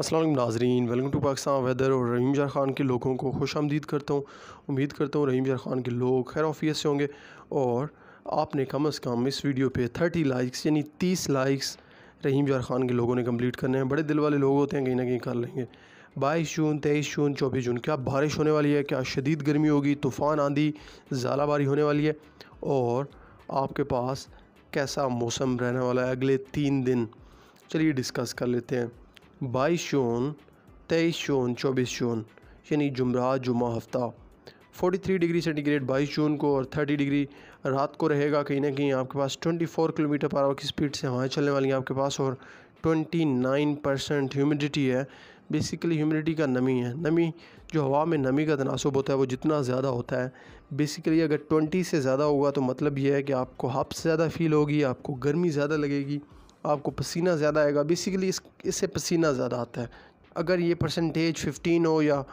असलम नाजरीन welcome to Pakistan weather और रहीम jar Khan के लोगों को खुश आमदीद करता हूँ उम्मीद करता हूँ रहीम जार ख़ान के लोग खैर ऑफियत से होंगे और आपने कम अज़ कम इस वीडियो पे 30 लाइक्स यानी 30 लाइक्स रहीम शाह ख़ान के लोगों ने कंप्लीट करने हैं बड़े दिल वाले लोग होते हैं कहीं ना कहीं कर लेंगे बाईस जून तेईस जून चौबीस जून क्या बारिश होने वाली है क्या शदीद गर्मी होगी तूफ़ान आंधी बारी होने वाली है और आपके पास कैसा मौसम रहने वाला है अगले तीन दिन चलिए डिस्कस कर लेते हैं बाईस जून तेईस जून चौबीस जून यानी जुमरात जुमा हफ्ता 43 डिग्री सेंटीग्रेड 22 जून को और 30 डिग्री रात को रहेगा कहीं ना कहीं आपके पास 24 किलोमीटर पर आवर की स्पीड से हवाएं चलने वाली हैं आपके पास और 29 परसेंट ह्यूमिडिटी है बेसिकली ह्यूमिडिटी का नमी है नमी जो हवा में नमी का तनासब होता है वो जितना ज़्यादा होता है बेसिकली अगर 20 से ज़्यादा होगा तो मतलब ये है कि आपको हप ज़्यादा फील होगी आपको गर्मी ज़्यादा लगेगी आपको पसीना ज़्यादा आएगा बेसिकली इस इससे पसीना ज़्यादा आता है अगर ये परसेंटेज फिफ्टीन हो या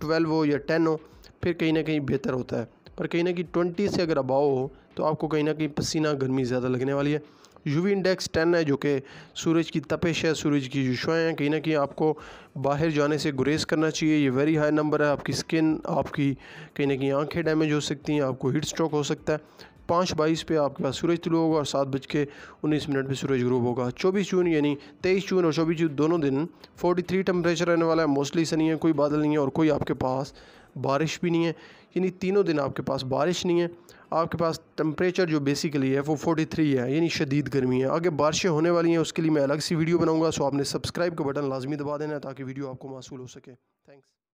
ट्वेल्व हो या टेन हो फिर कहीं ना कहीं बेहतर होता है पर कहीं ना कहीं ट्वेंटी से अगर अबाव हो तो आपको कहीं ना कहीं पसीना गर्मी ज़्यादा लगने वाली है यूवी इंडेक्स टेन है जो कि सूरज की तपेश है सूरज की जुशाएँ हैं कहीं ना कहीं आपको बाहर जाने से गुरेज करना चाहिए ये वेरी हाई नंबर है आपकी स्किन आपकी कहीं ना कहीं आँखें डैमेज हो सकती हैं आपको हीट स्ट्रोक हो सकता है पाँच बाईस पे आपके पास सूरज तुलू होगा और सात बज के उन्नीस मिनट पर सूरज ग्रूब होगा चौबीस जून यानी तेईस जून और चौबीस जून दोनों दिन फोर्टी थ्री टेम्परेचर रहने वाला है मोस्टली सनी है कोई बादल नहीं है और कोई आपके पास बारिश भी नहीं है यानी तीनों दिन आपके पास बारिश नहीं है आपके पास टेम्परेचर जो बेसिकली है वो थ्री है यानी शदीद गर्मी है आगे बारिशें होने वाली हैं उसके लिए मैं अलग सी वीडियो बनाऊँगा सो आपने सब्सक्राइब का बटन लाजमी दबा देना ताकि वीडियो आपको मौसू हो सके थैंक्स